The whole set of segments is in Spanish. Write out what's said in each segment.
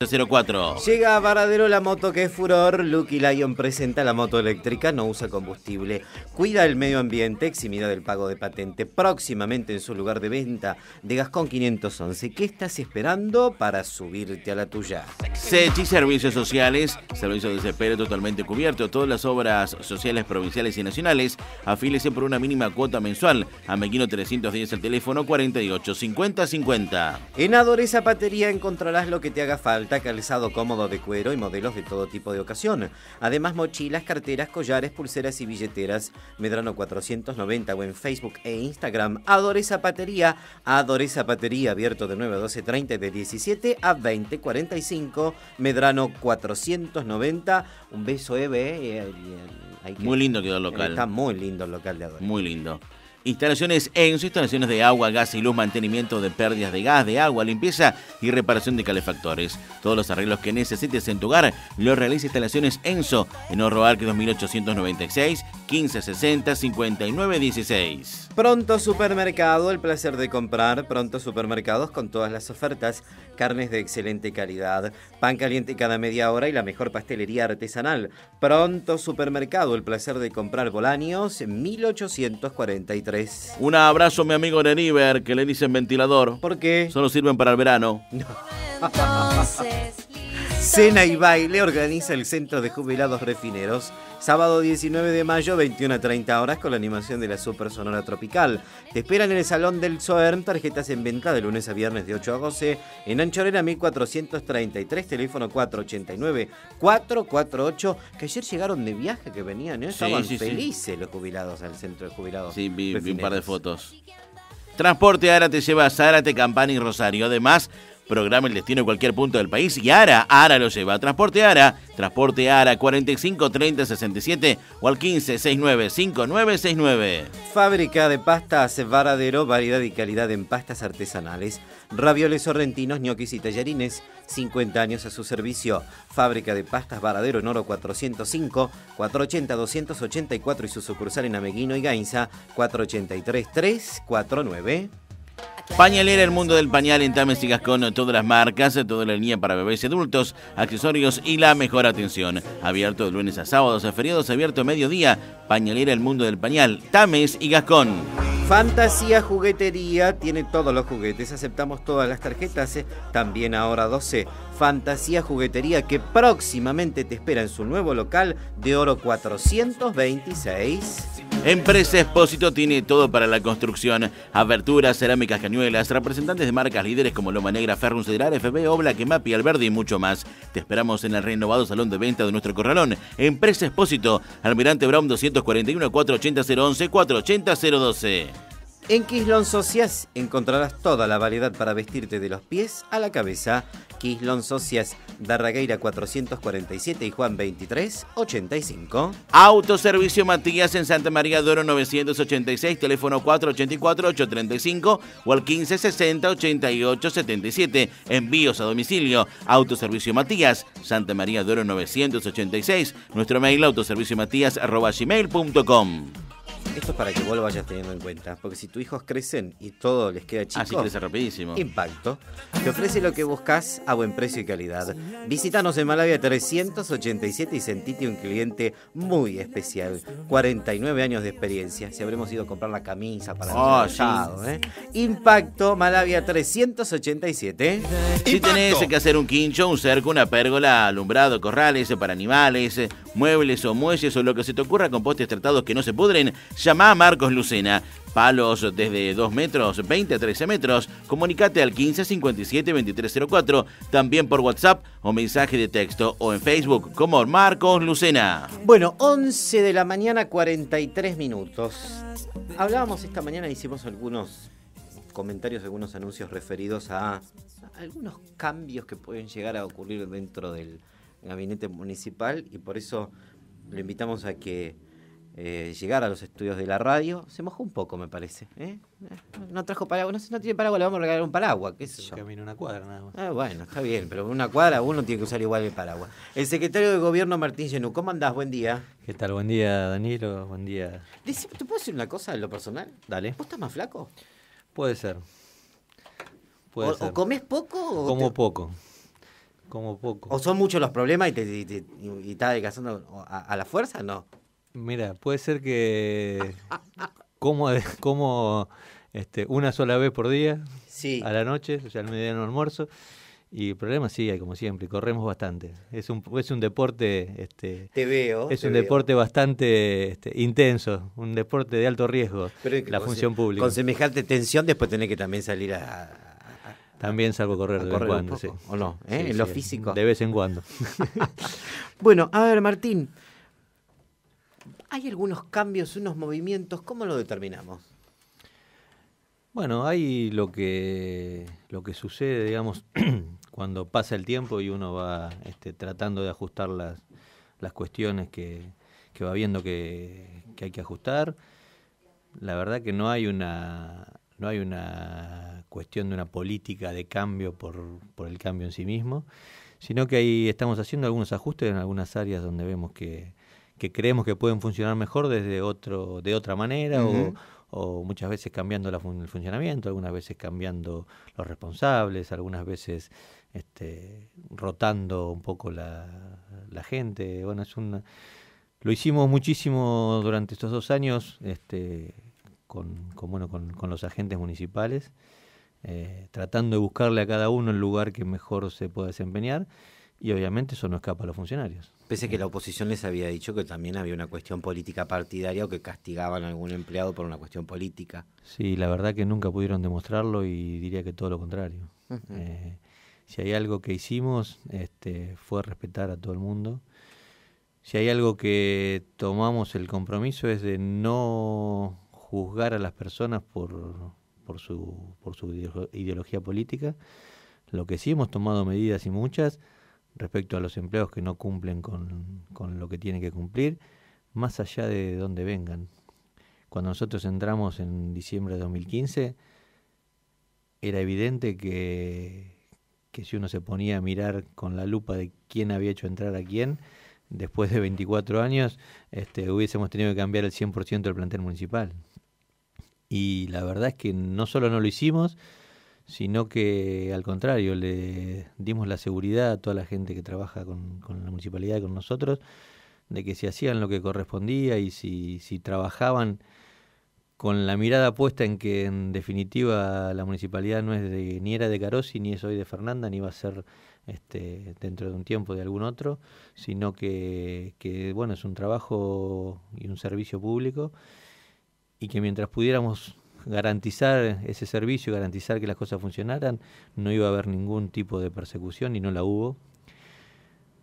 04. Llega a Varadero la moto que es furor. Lucky Lion presenta la moto eléctrica, no usa combustible, cuida el medio ambiente, eximida del pago de patente. Próximamente en su lugar de venta de Gascón 511. ¿Qué estás esperando para subirte a la tuya? Sechi Servicios Sociales, servicio de desespero totalmente cubierto. Todas las obras sociales provinciales y nacionales. Afílese por una mínima cuota mensual. a Amequino 310 el teléfono 485050. En Adore Zapatería encontrarás lo que te haga falta Está calzado cómodo de cuero y modelos de todo tipo de ocasión. Además, mochilas, carteras, collares, pulseras y billeteras. Medrano 490 o en Facebook e Instagram. Adore Zapatería. Adore Zapatería, abierto de 9 a 12.30 de 17 a 20.45. Medrano 490. Un beso, Eve. Eh, muy lindo quedó el local. Está muy lindo el local de Adore. Muy lindo instalaciones ENSO, instalaciones de agua, gas y luz, mantenimiento de pérdidas de gas, de agua, limpieza y reparación de calefactores. Todos los arreglos que necesites en tu hogar los realiza instalaciones ENSO en Orroarque 2896 1560 5916. Pronto Supermercado, el placer de comprar. Pronto Supermercados con todas las ofertas, carnes de excelente calidad, pan caliente cada media hora y la mejor pastelería artesanal. Pronto Supermercado, el placer de comprar Bolaños 1843. Un abrazo, mi amigo Neniver, que le dicen ventilador. ¿Por qué? Solo sirven para el verano. Cena y baile organiza el Centro de Jubilados Refineros Sábado 19 de mayo, 21 a 30 horas, con la animación de la Super Sonora Tropical. Te esperan en el Salón del Soern, tarjetas en venta de lunes a viernes de 8 a 12, en Anchorena 1433, teléfono 489-448, que ayer llegaron de viaje, que venían, ¿eh? estaban felices los jubilados al centro de jubilados. Sí, vi, un par de fotos. Transporte Ahora te lleva a Zárate, Campana y Rosario. Además, programa el destino en cualquier punto del país y ARA, ARA lo lleva. Transporte ARA, Transporte ARA 45 30 67 o al 15 69 5969. Fábrica de pastas Varadero, variedad y calidad en pastas artesanales, ravioles sorrentinos, ñoquis y tallarines, 50 años a su servicio. Fábrica de pastas Varadero en Oro 405, 480 284 y su sucursal en Ameguino y Gainza 483 349. Pañalera, el mundo del pañal en Tames y Gascón, todas las marcas, toda la línea para bebés y adultos, accesorios y la mejor atención. Abierto de lunes a sábados, a feriados, abierto a mediodía. Pañalera, el mundo del pañal, Tames y Gascón. Fantasía Juguetería tiene todos los juguetes, aceptamos todas las tarjetas, ¿eh? también ahora 12. Fantasía Juguetería que próximamente te espera en su nuevo local de Oro 426. Empresa Expósito tiene todo para la construcción. Aberturas, cerámicas, cañuelas, representantes de marcas líderes como Loma Negra, Ferrum Cedrar, FB, Obla, Quemapi, Alberdi y mucho más. Te esperamos en el renovado salón de venta de nuestro corralón. Empresa Expósito, Almirante Brown 241 480 011 480 012. En Quislón Socias encontrarás toda la variedad para vestirte de los pies a la cabeza. Quislón Socias, Darragueira 447 y Juan 23, 85. Autoservicio Matías en Santa María Doro 986, teléfono 484-835 o al 1560-8877. Envíos a domicilio. Autoservicio Matías, Santa María Doro 986. Nuestro mail autoserviciomatías.com. Esto es para que vos lo vayas teniendo en cuenta, porque si tus hijos crecen y todo les queda ah, chico. Así crece rapidísimo. Impacto. Te ofrece lo que buscas a buen precio y calidad. Visítanos en Malavia 387 y sentite un cliente muy especial. 49 años de experiencia. Si habremos ido a comprar la camisa para oh, el ¿eh? Impacto Malavia 387. Si tenés que hacer un quincho, un cerco, una pérgola, alumbrado, corrales para animales, muebles o muelles o lo que se te ocurra con postes tratados que no se pudren, Llamá a Marcos Lucena. Palos desde 2 metros, 20 a 13 metros. Comunicate al 15 57 2304, también por WhatsApp o mensaje de texto o en Facebook como Marcos Lucena. Bueno, 11 de la mañana, 43 minutos. Hablábamos esta mañana, hicimos algunos comentarios, algunos anuncios referidos a algunos cambios que pueden llegar a ocurrir dentro del gabinete municipal y por eso lo invitamos a que eh, llegar a los estudios de la radio. Se mojó un poco, me parece. ¿eh? Eh, no trajo paraguas. No, si no tiene paraguas, le vamos a regalar un paraguas. yo? Camino una cuadra nada más. Ah, bueno, está bien, pero una cuadra uno tiene que usar igual el paraguas. El secretario de Gobierno, Martín Genú. ¿Cómo andás? Buen día. ¿Qué tal? Buen día, Danilo. Buen día. dice ¿Te puedo decir una cosa en lo personal? Dale. ¿Vos estás más flaco? Puede ser. o, ser. comes poco Como poco. Como poco. ¿O son muchos los problemas y te, estás degazando a la fuerza? No. Mira, puede ser que como, como este, una sola vez por día, a la noche, o sea, al mediano almuerzo. Y el problema sí hay, como siempre, corremos bastante. Es un, es un deporte... Este, te veo. Es un deporte bastante este, intenso, un deporte de alto riesgo, la función pública. Con semejante tensión después tenés que también salir a... también salgo a correr de vez en cuando, sí. ¿O no? ¿Eh? en lo físico. De vez en cuando. bueno, a ver, Martín, ¿Hay algunos cambios, unos movimientos? ¿Cómo lo determinamos? Bueno, hay lo que, lo que sucede, digamos, cuando pasa el tiempo y uno va este, tratando de ajustar las, cuestiones que, va viendo que, hay que ajustar. La verdad que no hay una, no hay una cuestión de una política de cambio por el cambio en sí mismo, sino que ahí estamos haciendo algunos ajustes en algunas áreas donde vemos que, que creemos que pueden funcionar mejor desde otro, de otra manera o, muchas veces cambiando el funcionamiento, algunas veces cambiando los responsables, algunas veces este, rotando un poco la, gente. Bueno, es una, lo hicimos muchísimo durante estos dos años este, con, con, bueno, con, los agentes municipales. Eh, tratando de buscarle a cada uno el lugar que mejor se pueda desempeñar y obviamente eso no escapa a los funcionarios. Pese a que la oposición les había dicho que también había una cuestión política partidaria o que castigaban a algún empleado por una cuestión política. Sí, la verdad que nunca pudieron demostrarlo y diría que todo lo contrario. Eh, si hay algo que hicimos este, fue respetar a todo el mundo. Si hay algo que tomamos el compromiso es de no juzgar a las personas por, por, su, por su ideología política. Lo que sí hemos tomado medidas y muchas respecto a los empleos que no cumplen con, lo que tienen que cumplir, más allá de donde vengan. Cuando nosotros entramos en diciembre de 2015, era evidente que, si uno se ponía a mirar con la lupa de quién había hecho entrar a quién, después de 24 años este, hubiésemos tenido que cambiar el 100% del plantel municipal. Y la verdad es que no solo no lo hicimos, sino que al contrario, le dimos la seguridad a toda la gente que trabaja con, con la municipalidad y con nosotros, de que si hacían lo que correspondía y si, si trabajaban con la mirada puesta en que en definitiva la municipalidad no es ni era de Carosi, ni es hoy de Fernanda, ni va a ser este, dentro de un tiempo de algún otro, sino que, que bueno, es un trabajo y un servicio público y que mientras pudiéramos garantizar ese servicio, garantizar que las cosas funcionaran, no iba a haber ningún tipo de persecución y no la hubo.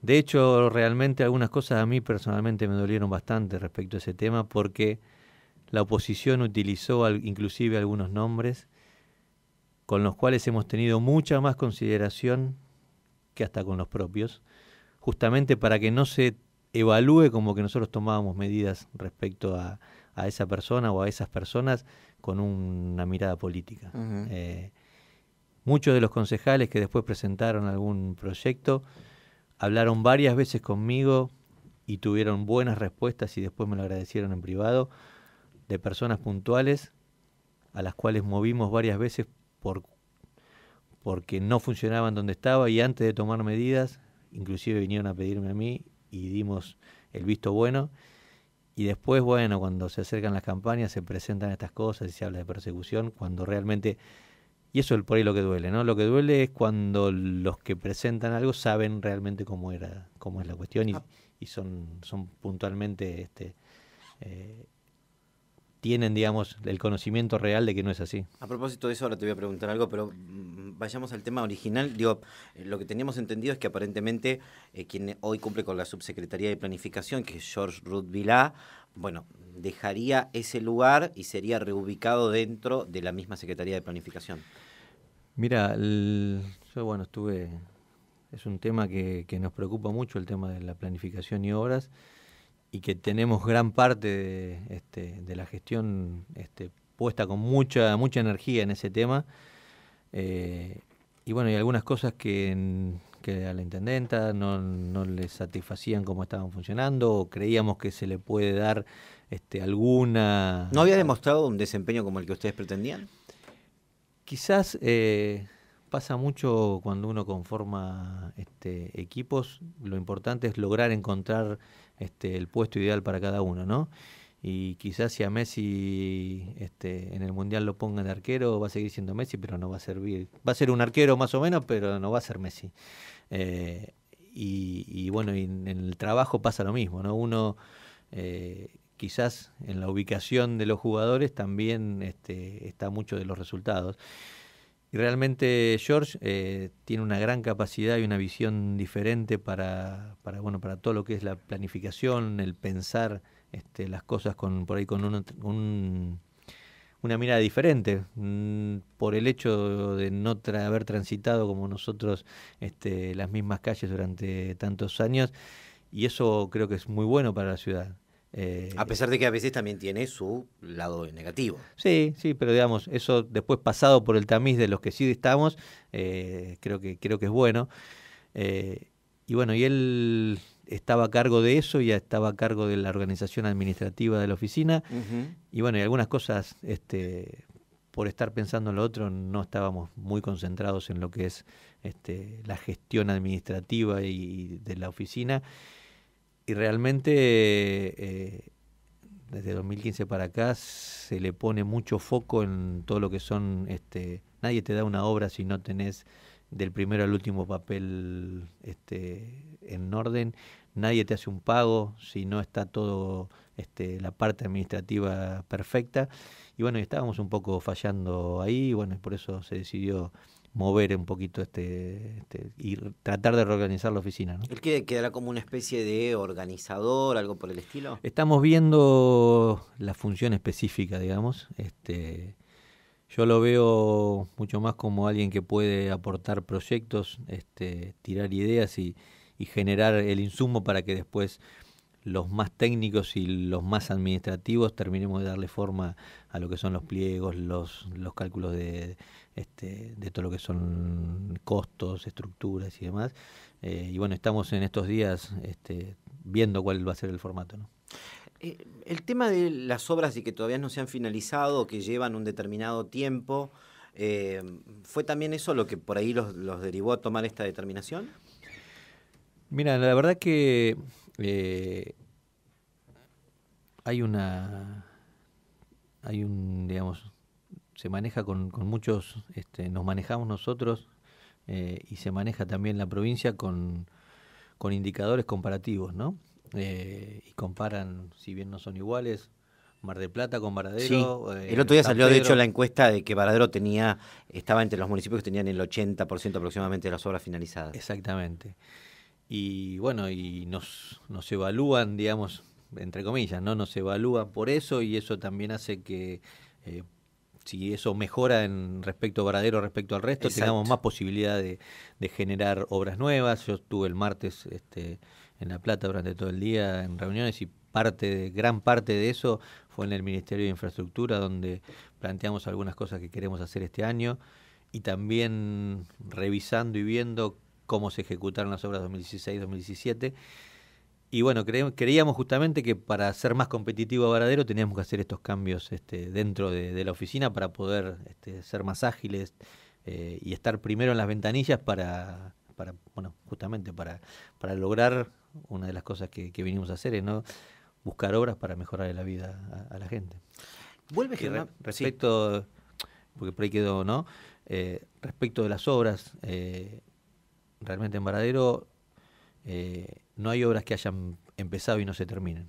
De hecho, realmente algunas cosas a mí personalmente me dolieron bastante respecto a ese tema porque la oposición utilizó inclusive algunos nombres con los cuales hemos tenido mucha más consideración que hasta con los propios, justamente para que no se evalúe como que nosotros tomábamos medidas respecto a, a esa persona o a esas personas con una mirada política. Eh, muchos de los concejales que después presentaron algún proyecto hablaron varias veces conmigo y tuvieron buenas respuestas y después me lo agradecieron en privado de personas puntuales a las cuales movimos varias veces por, porque no funcionaban donde estaba y antes de tomar medidas, inclusive vinieron a pedirme a mí y dimos el visto bueno y después, bueno, cuando se acercan las campañas, se presentan estas cosas y se habla de persecución, cuando realmente... Y eso es por ahí lo que duele, ¿no? Lo que duele es cuando los que presentan algo saben realmente cómo era, cómo es la cuestión y, ah. son, son puntualmente este, eh, tienen, digamos, el conocimiento real de que no es así. A propósito de eso, ahora te voy a preguntar algo, pero mm, vayamos al tema original. Digo, eh, lo que teníamos entendido es que aparentemente eh, quien hoy cumple con la subsecretaría de planificación, que es George Ruth Vilá, bueno, dejaría ese lugar y sería reubicado dentro de la misma secretaría de planificación. Mira, yo bueno, estuve, es un tema que nos preocupa mucho, el tema de la planificación y obras y que tenemos gran parte de, este, la gestión este, puesta con mucha, mucha energía en ese tema. Eh, y bueno, y algunas cosas que, a la intendenta no, le satisfacían cómo estaban funcionando, o creíamos que se le puede dar este, alguna... ¿No había demostrado un desempeño como el que ustedes pretendían? Quizás eh, pasa mucho cuando uno conforma este, equipos, lo importante es lograr encontrar este, el puesto ideal para cada uno, ¿no? Y quizás si a Messi este, en el Mundial lo pongan de arquero, va a seguir siendo Messi, pero no va a servir. Va a ser un arquero más o menos, pero no va a ser Messi. Eh, y, bueno, en el trabajo pasa lo mismo, ¿no? Uno eh, quizás en la ubicación de los jugadores también este, está mucho de los resultados realmente George eh, tiene una gran capacidad y una visión diferente para, bueno, para todo lo que es la planificación, el pensar este, las cosas con, por ahí con una mirada diferente. Mm, por el hecho de no haber transitado como nosotros este, las mismas calles durante tantos años. Y eso creo que es muy bueno para la ciudad. Eh, a pesar de que a veces también tiene su lado negativo. Sí, sí, pero digamos, eso después pasado por el tamiz de los que sí estamos, eh, creo, que, creo que es bueno. Eh, y bueno, y él estaba a cargo de eso, ya estaba a cargo de la organización administrativa de la oficina. Y bueno, y algunas cosas, este, por estar pensando en lo otro, no estábamos muy concentrados en lo que es este, la gestión administrativa y de la oficina y realmente eh, desde 2015 para acá se le pone mucho foco en todo lo que son, este, nadie te da una obra si no tenés del primero al último papel este, en orden, nadie te hace un pago si no está todo este, la parte administrativa perfecta. Y bueno, estábamos un poco fallando ahí, y bueno, por eso se decidió mover un poquito este, este y tratar de reorganizar la oficina. ¿no? que quedará como una especie de organizador, algo por el estilo? Estamos viendo la función específica, digamos. Este, yo lo veo mucho más como alguien que puede aportar proyectos, este, tirar ideas y, y generar el insumo para que después los más técnicos y los más administrativos terminemos de darle forma a lo que son los pliegos, los, los cálculos de, este, de todo lo que son costos, estructuras y demás. Eh, y bueno, estamos en estos días este, viendo cuál va a ser el formato. ¿no? Eh, el tema de las obras y que todavía no se han finalizado, que llevan un determinado tiempo, eh, ¿fue también eso lo que por ahí los, los derivó a tomar esta determinación? Mira, la verdad que hay una hay un digamos se maneja con, muchos, este, nos manejamos nosotros eh, y se maneja también la provincia con, indicadores comparativos, ¿no? Eh, y comparan, si bien no son iguales, Mar del Plata con Baradero eh, el otro día salió, de hecho, la encuesta de que Baradero tenía, estaba entre los municipios que tenían el 80% aproximadamente de las obras finalizadas. Exactamente. Y bueno, y nos, nos evalúan, digamos, entre comillas, ¿no? Nos evalúan por eso y eso también hace que si eso mejora en respecto a Varadero, respecto al resto, tengamos más posibilidad de, generar obras nuevas. Yo estuve el martes este, en La Plata durante todo el día en reuniones y parte de, gran parte de eso fue en el Ministerio de Infraestructura, donde planteamos algunas cosas que queremos hacer este año y también revisando y viendo cómo se ejecutaron las obras 2016-2017 y bueno, creíamos justamente que para ser más competitivo a Varadero teníamos que hacer estos cambios este, dentro de, la oficina para poder este, ser más ágiles eh, y estar primero en las ventanillas para, bueno, justamente para, para lograr una de las cosas que, vinimos a hacer, es ¿no? buscar obras para mejorar la vida a, la gente. Vuelve Germán. respecto, porque por ahí quedó, ¿no? Eh, respecto de las obras, eh, realmente en Varadero no hay obras que hayan empezado y no se terminen.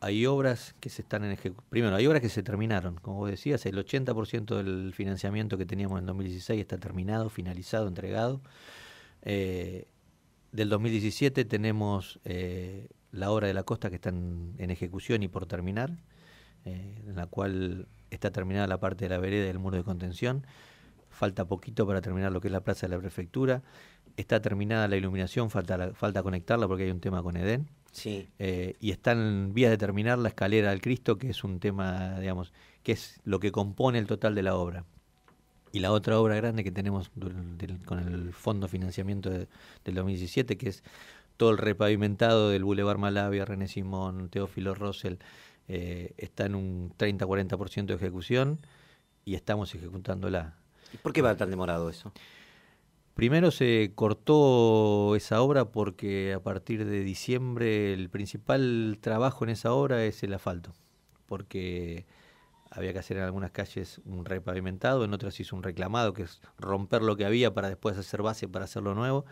Hay obras que se están en ejecución. Primero, hay obras que se terminaron. Como vos decías, el 80% del financiamiento que teníamos en 2016 está terminado, finalizado, entregado. Eh, del 2017 tenemos eh, la obra de la costa que está en, ejecución y por terminar, eh, en la cual está terminada la parte de la vereda y muro de contención. Falta poquito para terminar lo que es la plaza de la prefectura está terminada la iluminación, falta, falta conectarla porque hay un tema con Edén. Sí. Eh, y están en vías de terminar la escalera del Cristo, que es un tema, digamos, que es lo que compone el total de la obra. Y la otra obra grande que tenemos con el Fondo Financiamiento del 2017, que es todo el repavimentado del Boulevard Malavia, René Simón, Teófilo rossell, eh, está en un 30-40% de ejecución y estamos ejecutándola. por qué va tan demorado eso? Primero se cortó esa obra porque a partir de diciembre el principal trabajo en esa obra es el asfalto, porque había que hacer en algunas calles un repavimentado, en otras hizo un reclamado, que es romper lo que había para después hacer base para hacerlo nuevo.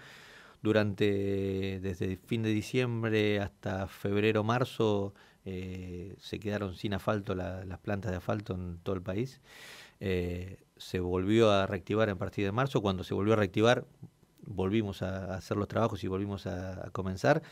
Durante, desde fin de diciembre hasta febrero, marzo, eh, se quedaron sin asfalto las plantas de asfalto en todo el país. Eh, se volvió a reactivar en partir de marzo. Cuando se volvió a reactivar, volvimos a hacer los trabajos y volvimos a, comenzar.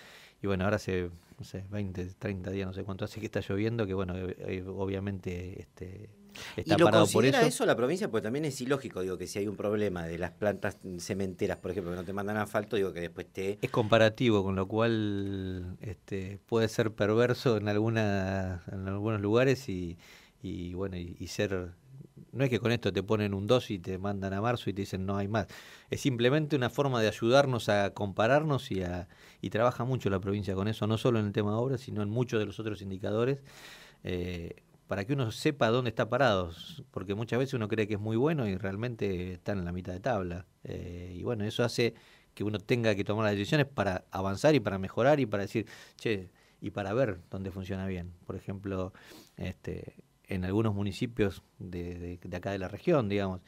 Y bueno, ahora hace no sé, 20, 30 días, no sé cuánto hace que está lloviendo, que bueno, eh, eh, obviamente este, está ¿Y lo parado considera por eso. la provincia? Porque también es ilógico, digo, que si hay un problema de las plantas cementeras, por ejemplo, que no te mandan asfalto, digo que después te... Es comparativo, con lo cual este, puede ser perverso en, alguna, en algunos lugares y, bueno, y ser no es que con esto te ponen un dos y te mandan a marzo y te dicen no hay más. Es simplemente una forma de ayudarnos a compararnos y, a, y trabaja mucho la provincia con eso, no solo en el tema de obras, sino en muchos de los otros indicadores. Eh, para que uno sepa dónde está parado, porque muchas veces uno cree que es muy bueno y realmente está en la mitad de tabla. Eh, y bueno, eso hace que uno tenga que tomar las decisiones para avanzar y para mejorar y para decir, che, y para ver dónde funciona bien. Por ejemplo, este, en algunos municipios de, de, acá de la región, digamos,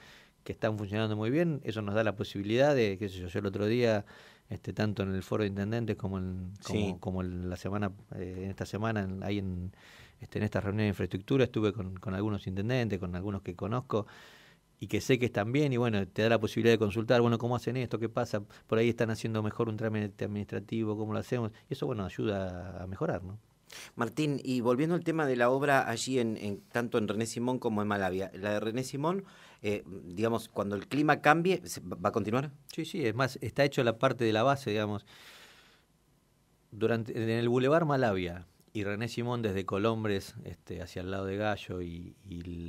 que están funcionando muy bien. Eso nos da la posibilidad de, qué sé yo, yo el otro día, este, tanto en el foro de intendentes como en, como, en la semana, eh, en esta semana, en, en, este, en esta reunión de infraestructura, estuve con, con algunos intendentes, con algunos que conozco y que sé que están bien y bueno, te da la posibilidad de consultar, bueno, ¿cómo hacen esto? ¿Qué pasa? Por ahí están haciendo mejor un trámite administrativo, ¿cómo lo hacemos? Y eso, bueno, ayuda a mejorar, ¿no? Martín, y volviendo al tema de la obra allí, en, tanto en René Simón como en Malavia, la de René Simón, eh, digamos, cuando el clima cambie, ¿va a continuar? Sí, sí, es más, está hecho la parte de la base, digamos. Durante, en el Boulevard Malavia y René Simón desde Colombres este, hacia el lado de Gallo y,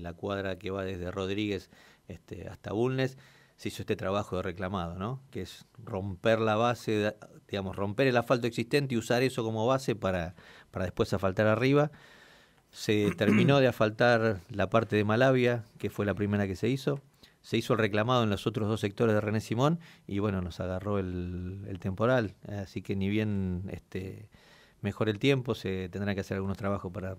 la cuadra que va desde Rodríguez este, hasta Bulnes, se hizo este trabajo de reclamado, ¿no? Que es romper la base, digamos, romper el asfalto existente y usar eso como base para, para después asfaltar arriba. Se terminó de asfaltar la parte de Malavia, que fue la primera que se hizo. Se hizo el reclamado en los otros dos sectores de René Simón y bueno, nos agarró el, temporal. Así que ni bien este, mejor el tiempo, se tendrán que hacer algunos trabajos para,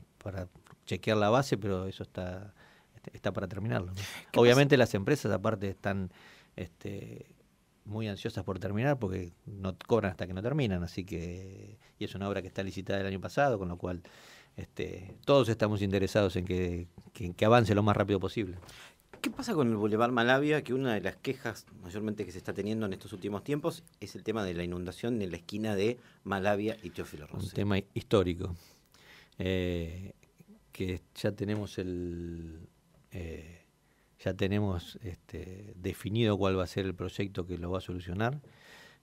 chequear la base, pero eso está, este, está para terminarlo. Obviamente las empresas aparte están este, muy ansiosas por terminar porque no cobran hasta que no terminan, así que y es una obra que está licitada el año pasado, con lo cual este, todos estamos interesados en que, avance lo más rápido posible. ¿Qué pasa con el Boulevard Malavia? Que una de las quejas mayormente que se está teniendo en estos últimos tiempos es el tema de la inundación en la esquina de Malavia y Teófilo Rossi. Un tema histórico. Eh, que ya tenemos el, eh, ya tenemos este, definido cuál va a ser el proyecto que lo va a solucionar.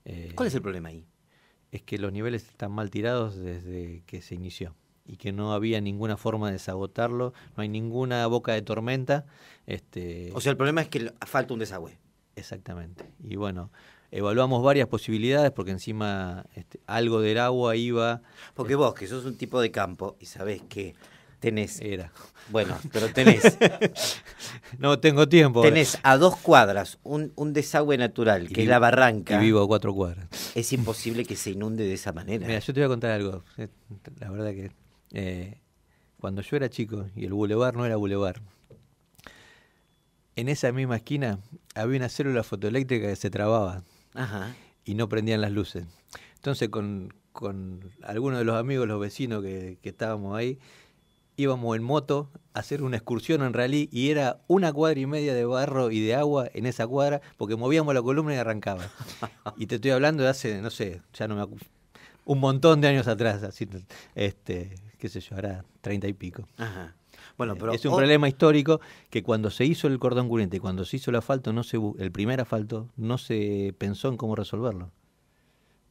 Eh, ¿Cuál es el problema ahí? Es que los niveles están mal tirados desde que se inició y que no había ninguna forma de sabotarlo, no hay ninguna boca de tormenta. Este... O sea, el problema es que falta un desagüe. Exactamente. Y bueno, evaluamos varias posibilidades porque encima este, algo del agua iba... Porque este vos, que sos un tipo de campo y sabés que Tenés. Bueno, pero tenés. no tengo tiempo. Tenés a dos cuadras un, desagüe natural, que es la barranca. Y vivo a cuatro cuadras. Es imposible que se inunde de esa manera. Mira, yo te voy a contar algo. La verdad que eh, cuando yo era chico y el bulevar no era bulevar, en esa misma esquina había una célula fotoeléctrica que se trababa y no prendían las luces. Entonces, con, con algunos de los amigos, los vecinos que estábamos ahí, íbamos en moto a hacer una excursión en rally y era una cuadra y media de barro y de agua en esa cuadra porque movíamos la columna y arrancaba. y te estoy hablando de hace, no sé, ya no me un montón de años atrás, así, este, qué sé yo, ahora treinta y pico. Bueno, eh, pero es un problema histórico que cuando se hizo el cordón curiente, cuando se hizo el asfalto, no se el primer asfalto, no se pensó en cómo resolverlo.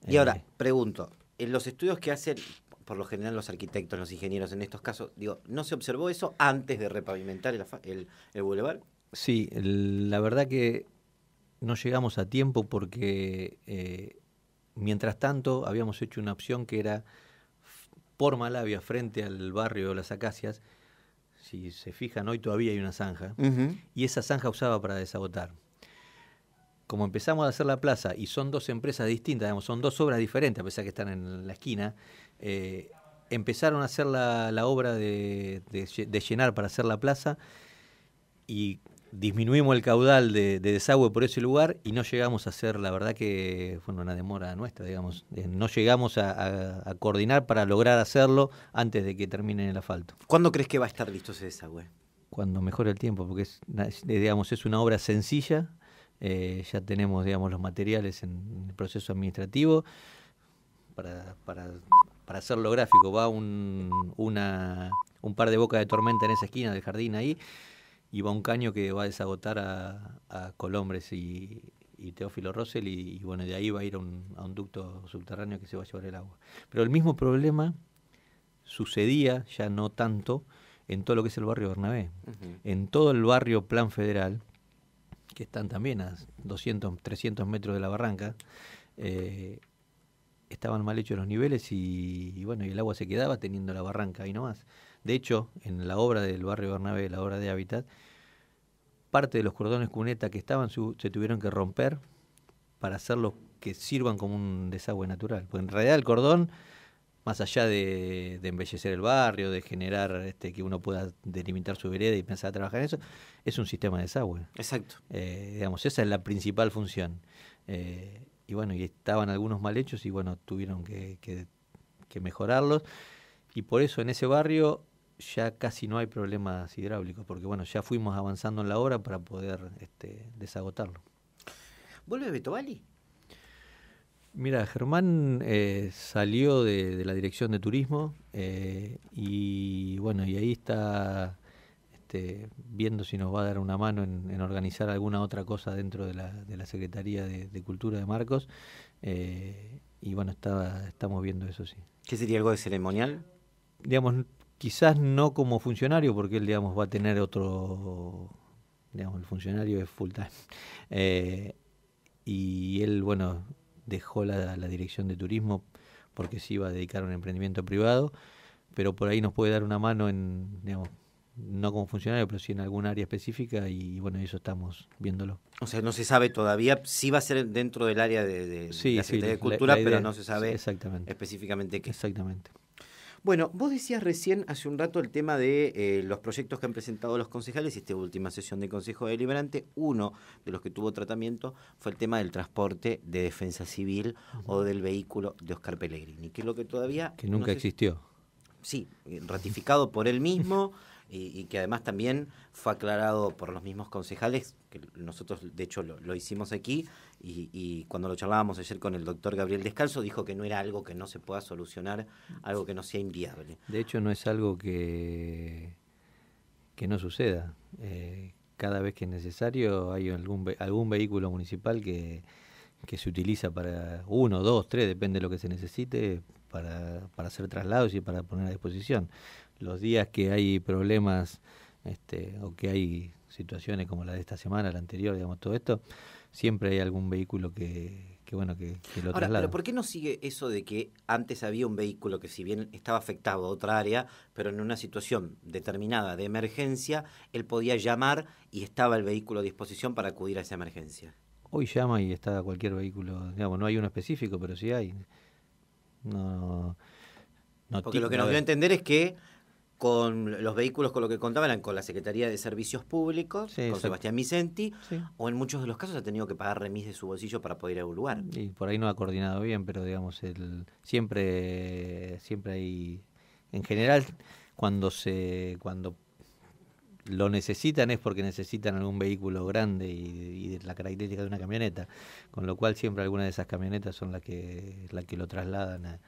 Y ahora, eh, pregunto, en los estudios que hacen por lo general los arquitectos, los ingenieros en estos casos, digo, ¿no se observó eso antes de repavimentar el, bulevar? Sí, la verdad que no llegamos a tiempo porque eh, mientras tanto habíamos hecho una opción que era por Malavia, frente al barrio de las Acacias, si se fijan, hoy todavía hay una zanja, y esa zanja usaba para desagotar como empezamos a hacer la plaza y son dos empresas distintas, son dos obras diferentes, a pesar que están en la esquina, eh, empezaron a hacer la, obra de, llenar para hacer la plaza y disminuimos el caudal de, desagüe por ese lugar y no llegamos a hacer, la verdad que fue una demora nuestra, digamos, eh, no llegamos a, coordinar para lograr hacerlo antes de que termine el asfalto. ¿Cuándo crees que va a estar listo ese desagüe? Cuando mejore el tiempo, porque digamos, es una obra sencilla, eh, ya tenemos, digamos, los materiales en el proceso administrativo. Para, para, hacerlo gráfico, va un, un par de bocas de tormenta en esa esquina del jardín ahí y va un caño que va a desagotar a, Colombres y, Teófilo Rosell y, bueno, de ahí va a ir a un, ducto subterráneo que se va a llevar el agua. Pero el mismo problema sucedía, ya no tanto, en todo lo que es el barrio Bernabé. En todo el barrio Plan Federal, que están también a 200, 300 metros de la barranca, eh, estaban mal hechos los niveles y, bueno, y el agua se quedaba teniendo la barranca ahí nomás. De hecho, en la obra del barrio Bernabé, la obra de Hábitat, parte de los cordones cuneta que estaban se tuvieron que romper para hacerlos que sirvan como un desagüe natural. Porque en realidad el cordón más allá de, embellecer el barrio, de generar este, que uno pueda delimitar su vereda y pensar a trabajar en eso, es un sistema de desagüe. Exacto. Eh, digamos, esa es la principal función. Eh, y bueno, y estaban algunos mal hechos y bueno, tuvieron que, mejorarlos. Y por eso en ese barrio ya casi no hay problemas hidráulicos, porque bueno, ya fuimos avanzando en la obra para poder este, desagotarlo. ¿Vuelve Beto Bali? Mira, Germán eh, salió de, la dirección de turismo eh, y bueno, y ahí está este, viendo si nos va a dar una mano en, organizar alguna otra cosa dentro de la, Secretaría de, Cultura de Marcos. Eh, y bueno, está, estamos viendo eso, sí. ¿Qué sería algo de ceremonial? Digamos, quizás no como funcionario, porque él, digamos, va a tener otro, digamos, el funcionario es full time. y él, bueno, dejó la, dirección de turismo porque se iba a dedicar a un emprendimiento privado, pero por ahí nos puede dar una mano en, digamos, no como funcionario, pero sí en algún área específica y bueno, eso estamos viéndolo. O sea, no se sabe todavía, si va a ser dentro del área de, la de Cultura, pero no se sabe exactamente. específicamente qué. Exactamente. Bueno, vos decías recién hace un rato el tema de eh, los proyectos que han presentado los concejales y esta última sesión de Consejo Deliberante. Uno de los que tuvo tratamiento fue el tema del transporte de defensa civil o del vehículo de Oscar Pellegrini, que es lo que todavía... Que nunca existió. Sí, ratificado por él mismo. y, que además también fue aclarado por los mismos concejales, que nosotros de hecho lo, hicimos aquí, y, cuando lo charlábamos ayer con el doctor Gabriel Descalzo, dijo que no era algo que no se pueda solucionar, algo que no sea inviable. De hecho, no es algo que, que no suceda. Eh, cada vez que es necesario hay algún, algún vehículo municipal que, que se utiliza para uno, dos, tres, depende de lo que se necesite, para, para hacer traslados y para poner a disposición los días que hay problemas este, o que hay situaciones como la de esta semana, la anterior, digamos, todo esto, siempre hay algún vehículo que, bueno, que, lo Ahora, Pero ¿por qué no sigue eso de que antes había un vehículo que si bien estaba afectado a otra área, pero en una situación determinada de emergencia, él podía llamar y estaba el vehículo a disposición para acudir a esa emergencia? Hoy llama y está cualquier vehículo, digamos, no hay uno específico, pero sí hay. No, no, Porque lo que nos dio a entender es que con los vehículos, con lo que contaban, con la Secretaría de Servicios Públicos, con Sebastián Vicenti, o en muchos de los casos ha tenido que pagar remis de su bolsillo para poder ir a un lugar. Y por ahí no ha coordinado bien, pero digamos, el, siempre, siempre hay, en general, cuando se, cuando lo necesitan es porque necesitan algún vehículo grande y, de la característica de una camioneta, con lo cual siempre alguna de esas camionetas son las que, la que lo trasladan a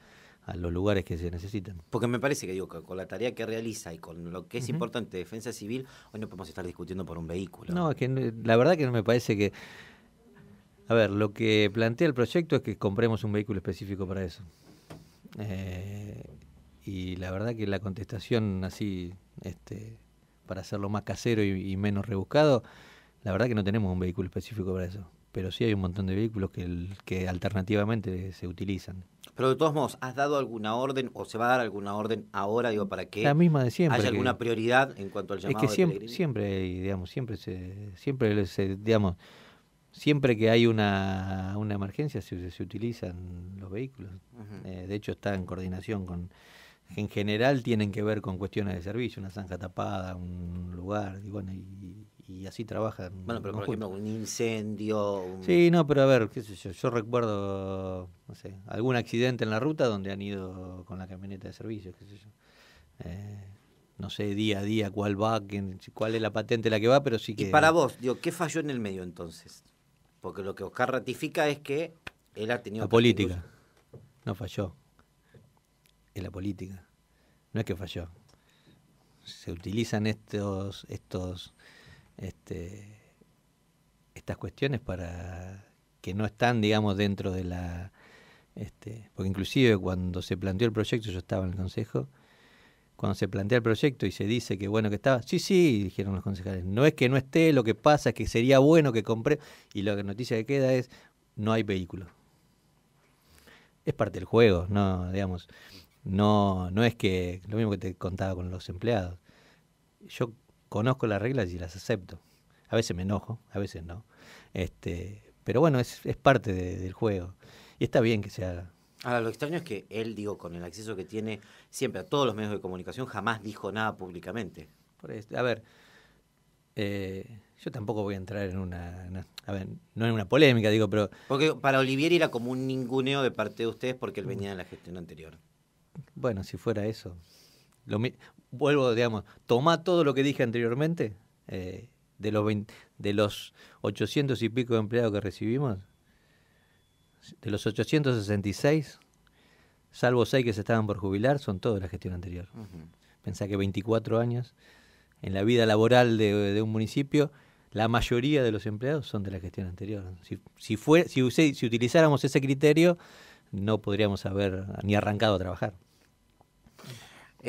a los lugares que se necesitan. Porque me parece que digo con la tarea que realiza y con lo que es importante defensa civil, hoy no podemos estar discutiendo por un vehículo. No, es que la verdad que no me parece que... A ver, lo que plantea el proyecto es que compremos un vehículo específico para eso. Eh, y la verdad que la contestación así, este, para hacerlo más casero y, menos rebuscado, la verdad que no tenemos un vehículo específico para eso. Pero sí hay un montón de vehículos que, que alternativamente se utilizan. Pero de todos modos, ¿has dado alguna orden o se va a dar alguna orden ahora, digo, para que la misma de siempre, haya alguna prioridad en cuanto al llamado? Es que siempre, siempre, digamos, siempre se, siempre eh, digamos, siempre que hay una, emergencia se, se, utilizan los vehículos. Eh, de hecho, está en coordinación con. En general tienen que ver con cuestiones de servicio, una zanja tapada, un lugar, y bueno, y, y así trabajan. Bueno, pero por ejemplo, un incendio. Sí, no, pero a ver, qué sé yo. Yo recuerdo, no sé, algún accidente en la ruta donde han ido con la camioneta de servicio, qué sé yo. Eh, no sé día a día cuál va, cuál es la patente la que va, pero sí que. Y para vos, digo, ¿qué falló en el medio entonces? Porque lo que Oscar ratifica es que él ha tenido. La política. No falló. Es la política. No es que falló. Se utilizan estos, estos este, estas cuestiones para que no están, digamos, dentro de la... Este, porque inclusive cuando se planteó el proyecto, yo estaba en el consejo, cuando se plantea el proyecto y se dice que bueno que estaba, sí, sí, dijeron los concejales, no es que no esté, lo que pasa es que sería bueno que compré, y la noticia que queda es, no hay vehículo Es parte del juego, no, digamos, no, no es que, lo mismo que te contaba con los empleados. Yo conozco las reglas y las acepto. A veces me enojo, a veces no. Este, pero bueno, es, parte del juego. Y está bien que se haga. Ahora, lo extraño es que él, digo, con el acceso que tiene siempre a todos los medios de comunicación, jamás dijo nada públicamente. Por a ver, eh, yo tampoco voy a entrar en una, a ver, no en una polémica, digo, pero... Porque para Olivier era como un ninguneo de parte de ustedes porque él venía de la gestión anterior. Bueno, si fuera eso, vuelvo, digamos, toma todo lo que dije anteriormente, eh, de, los de los 800 y pico de empleados que recibimos, de los 866, salvo 6 que se estaban por jubilar, son todos de la gestión anterior. Pensá que 24 años en la vida laboral de, un municipio, la mayoría de los empleados son de la gestión anterior. Si, fue, si, si utilizáramos ese criterio, no podríamos haber ni arrancado a trabajar.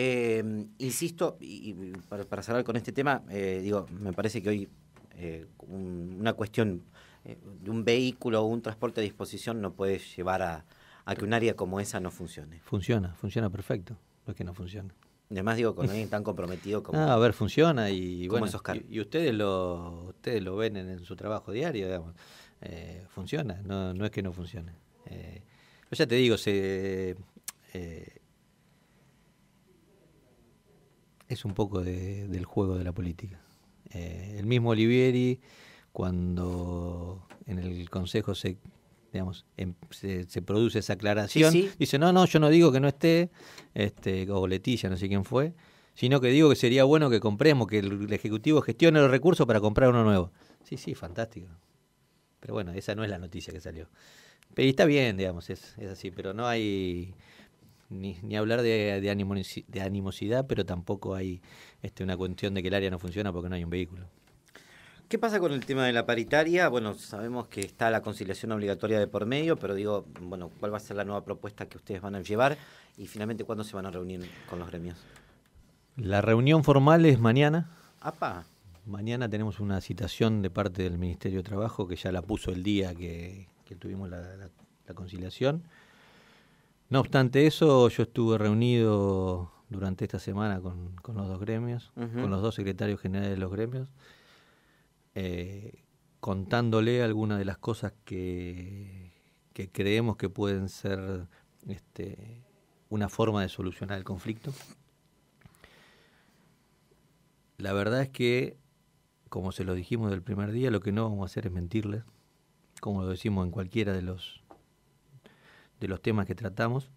Em, insisto, y, para, cerrar con este tema, eh, digo, me parece que hoy eh, una cuestión eh, de un vehículo o un transporte a disposición no puede llevar a, que un área como esa no funcione. Funciona, funciona perfecto, no es que no funciona. Además digo, con alguien tan comprometido como... Ah, a ver, funciona y bueno, y, ustedes lo ustedes lo ven en, su trabajo diario, digamos. funciona, no, es que no funcione. yo ya te digo, se, es un poco del juego de la política. Eh, el mismo Olivieri, cuando en el Consejo se, digamos, em, se, produce esa aclaración, dice, no, no, yo no digo que no esté, este, o Leticia, no sé quién fue, sino que digo que sería bueno que compremos, que el, el Ejecutivo gestione los recursos para comprar uno nuevo. Sí, sí, fantástico. Pero bueno, esa no es la noticia que salió. Pero está bien, digamos, es, es así, pero no hay ni, ni hablar de, de, animosidad, pero tampoco hay este, una cuestión de que el área no funciona porque no hay un vehículo. ¿Qué pasa con el tema de la paritaria? Bueno, sabemos que está la conciliación obligatoria de por medio, pero digo, bueno, ¿cuál va a ser la nueva propuesta que ustedes van a llevar y finalmente cuándo se van a reunir con los gremios? La reunión formal es mañana. ¡Apa! Mañana tenemos una citación de parte del Ministerio de Trabajo que ya la puso el día que, tuvimos la conciliación. No obstante eso, yo estuve reunido durante esta semana con, los dos gremios, con los dos secretarios generales de los gremios, eh, contándole algunas de las cosas que, creemos que pueden ser este, una forma de solucionar el conflicto. La verdad es que, como se lo dijimos del primer día, lo que no vamos a hacer es mentirles, como lo decimos en cualquiera de los de los temas que tratamos.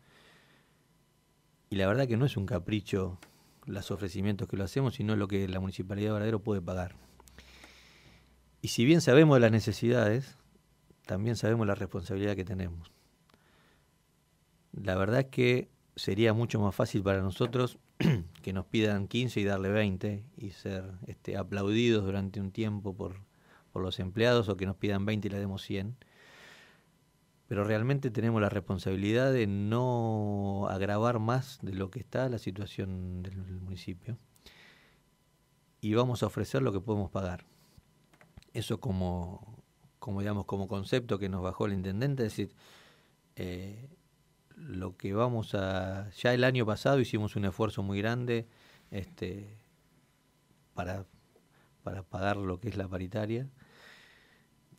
Y la verdad que no es un capricho los ofrecimientos que lo hacemos, sino lo que la Municipalidad de Varadero puede pagar. Y si bien sabemos las necesidades, también sabemos la responsabilidad que tenemos. La verdad es que sería mucho más fácil para nosotros que nos pidan 15 y darle 20 y ser este, aplaudidos durante un tiempo por, por los empleados o que nos pidan 20 y le demos 100 pero realmente tenemos la responsabilidad de no agravar más de lo que está la situación del, municipio y vamos a ofrecer lo que podemos pagar. Eso como, como digamos, como concepto que nos bajó el intendente, es decir, eh, lo que vamos a. Ya el año pasado hicimos un esfuerzo muy grande este, para, para pagar lo que es la paritaria.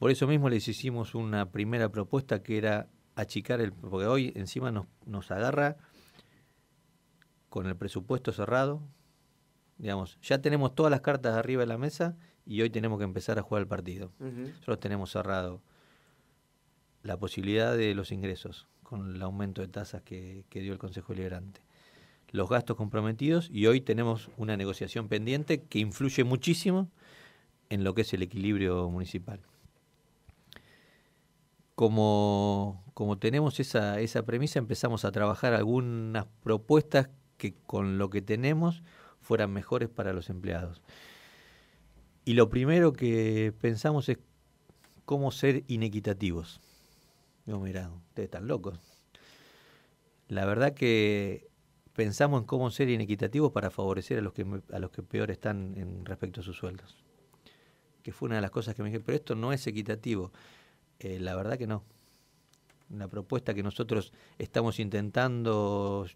Por eso mismo les hicimos una primera propuesta que era achicar el... porque hoy encima nos, agarra con el presupuesto cerrado. Digamos, ya tenemos todas las cartas arriba de la mesa y hoy tenemos que empezar a jugar el partido. Nosotros tenemos cerrado la posibilidad de los ingresos con el aumento de tasas que, que dio el Consejo Liberante los gastos comprometidos y hoy tenemos una negociación pendiente que influye muchísimo en lo que es el equilibrio municipal como, tenemos esa, esa premisa, empezamos a trabajar algunas propuestas que con lo que tenemos fueran mejores para los empleados. Y lo primero que pensamos es cómo ser inequitativos. no mira, ustedes están locos. La verdad que pensamos en cómo ser inequitativos para favorecer a los que, a los que peor están en respecto a sus sueldos. Que fue una de las cosas que me dije, pero esto no es equitativo. Eh, la verdad que no. Una propuesta que nosotros estamos intentando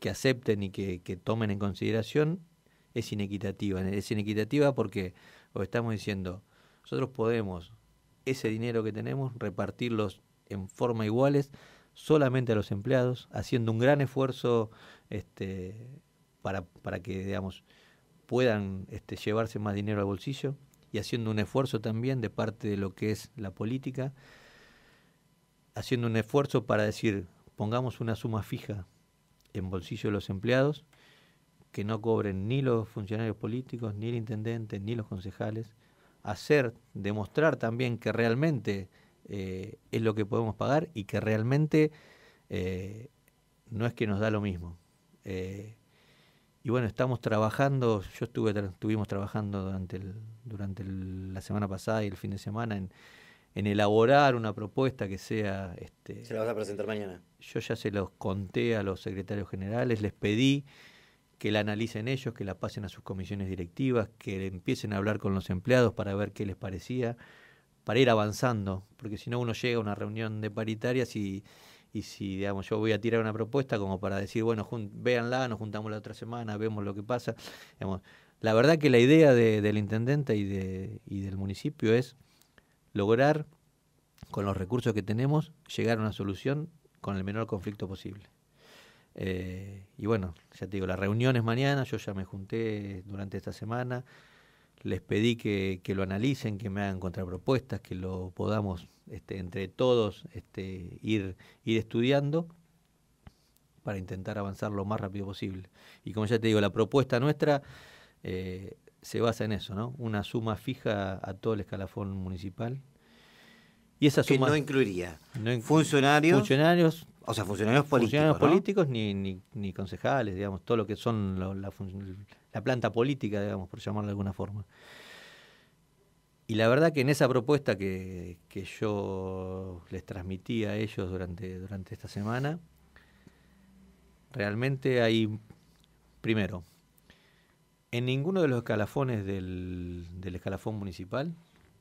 que acepten y que, tomen en consideración es inequitativa. Es inequitativa porque estamos diciendo, nosotros podemos ese dinero que tenemos repartirlo en forma iguales solamente a los empleados, haciendo un gran esfuerzo este, para, que digamos, puedan este, llevarse más dinero al bolsillo y haciendo un esfuerzo también de parte de lo que es la política, haciendo un esfuerzo para decir, pongamos una suma fija en bolsillo de los empleados, que no cobren ni los funcionarios políticos, ni el intendente, ni los concejales, hacer, demostrar también que realmente eh, es lo que podemos pagar y que realmente eh, no es que nos da lo mismo. Eh, y bueno, estamos trabajando, yo estuve, estuvimos trabajando durante, el, durante la semana pasada y el fin de semana en, elaborar una propuesta que sea... Este, ¿Se la vas a presentar mañana? Yo ya se los conté a los secretarios generales, les pedí que la analicen ellos, que la pasen a sus comisiones directivas, que empiecen a hablar con los empleados para ver qué les parecía, para ir avanzando, porque si no uno llega a una reunión de paritarias y y si digamos yo voy a tirar una propuesta como para decir bueno véanla nos juntamos la otra semana vemos lo que pasa la verdad que la idea de, del intendente y, de, del municipio es lograr con los recursos que tenemos llegar a una solución con el menor conflicto posible eh, y bueno ya te digo la reunión es mañana yo ya me junté durante esta semana les pedí que, lo analicen, que me hagan contrapropuestas, que lo podamos este, entre todos este, ir, ir estudiando para intentar avanzar lo más rápido posible. Y como ya te digo, la propuesta nuestra eh, se basa en eso, ¿no? Una suma fija a todo el escalafón municipal. Y esa suma... no incluiría funcionarios. Funcionarios, o sea, funcionarios políticos. Funcionarios políticos ni, concejales, digamos, todo lo que son la, planta política, digamos, por llamarlo de alguna forma. Y la verdad que en esa propuesta que, yo les transmití a ellos durante, durante esta semana, realmente hay, primero, en ninguno de los escalafones del, escalafón municipal,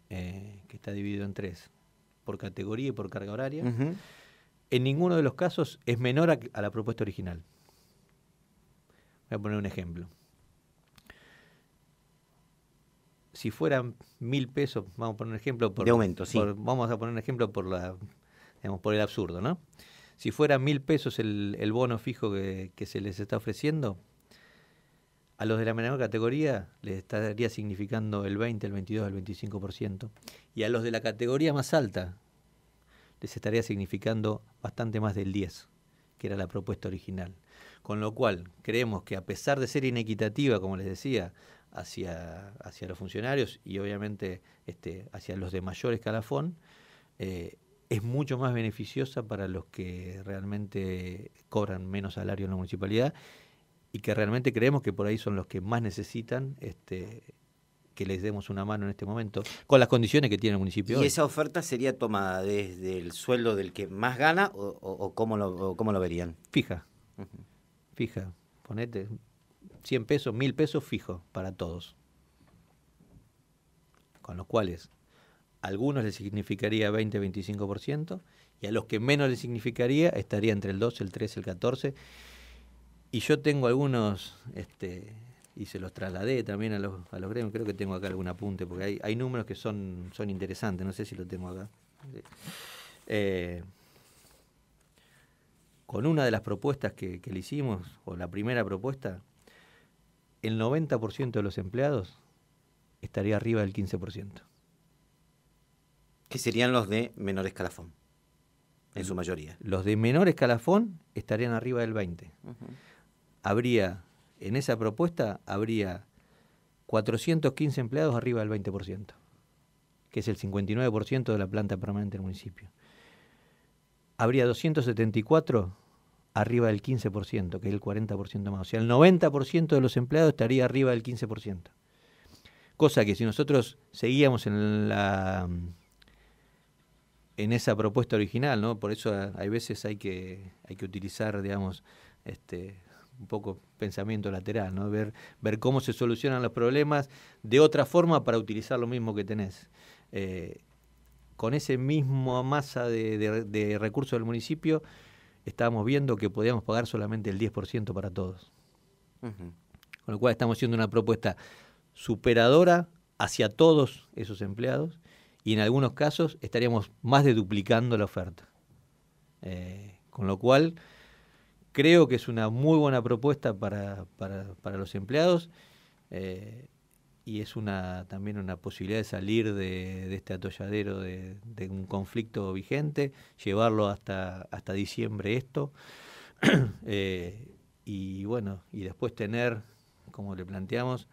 eh, que está dividido en tres, por categoría y por carga horaria, en ninguno de los casos es menor a, la propuesta original. Voy a poner un ejemplo. Si fueran mil pesos, vamos a poner un ejemplo por, aumento, vamos a poner un ejemplo por la, digamos, por el absurdo, ¿no? Si fueran mil pesos el, bono fijo que, que se les está ofreciendo, a los de la menor categoría les estaría significando el 20, el 22, el 25%. Y a los de la categoría más alta, les estaría significando bastante más del 10, que era la propuesta original. Con lo cual, creemos que a pesar de ser inequitativa, como les decía, hacia, hacia los funcionarios y obviamente este, hacia los de mayor escalafón, eh, es mucho más beneficiosa para los que realmente cobran menos salario en la municipalidad y que realmente creemos que por ahí son los que más necesitan este, que les demos una mano en este momento, con las condiciones que tiene el municipio. ¿Y esa oferta sería tomada desde el sueldo del que más gana o, cómo, lo, verían? Fija, fija, ponete 100 pesos, 1000 pesos fijo para todos. Con los cuales a algunos les significaría 20, 25% y a los que menos les significaría estaría entre el 2, el 3, el 14. Y yo tengo algunos este, y se los trasladé también a los, a los gremios. Creo que tengo acá algún apunte, porque hay, números que son, son interesantes, no sé si lo tengo acá. Eh, con una de las propuestas que, le hicimos, o la primera propuesta, el 90% de los empleados estaría arriba del 15%. Que serían los de menor escalafón, en su mayoría. Los de menor escalafón estarían arriba del 20%. Habría en esa propuesta habría 415 empleados arriba del 20%, que es el 59% de la planta permanente del municipio. Habría 274 arriba del 15%, que es el 40% más. O sea, el 90% de los empleados estaría arriba del 15%. Cosa que si nosotros seguíamos en la en esa propuesta original, ¿no? Por eso hay veces hay que, hay que utilizar, digamos, este, un poco pensamiento lateral, ¿no? Ver, ver cómo se solucionan los problemas de otra forma para utilizar lo mismo que tenés. Eh, con ese mismo masa de, recursos del municipio, estábamos viendo que podíamos pagar solamente el 10% para todos. Con lo cual estamos haciendo una propuesta superadora hacia todos esos empleados y en algunos casos estaríamos más de duplicando la oferta. Eh, con lo cual Creo que es una muy buena propuesta para, los empleados eh, y es una también una posibilidad de salir de, este atolladero de, un conflicto vigente, llevarlo hasta, hasta diciembre esto. Eh, y bueno, y después tener, como le planteamos,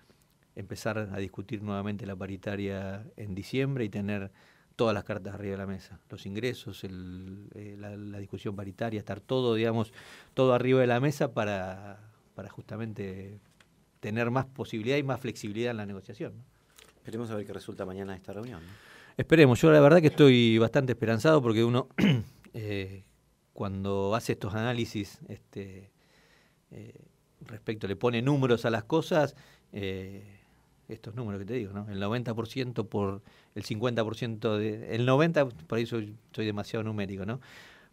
empezar a discutir nuevamente la paritaria en diciembre y tener todas las cartas arriba de la mesa, los ingresos, eh, la, discusión paritaria, estar todo, digamos, todo arriba de la mesa para, justamente tener más posibilidad y más flexibilidad en la negociación. Esperemos a ver qué resulta mañana de esta reunión. Esperemos, yo la verdad que estoy bastante esperanzado porque uno eh, cuando hace estos análisis este, eh, respecto, le pone números a las cosas, estos números que te digo, ¿no? El 90% por el 50% de... El 90%, para eso soy, demasiado numérico, ¿no?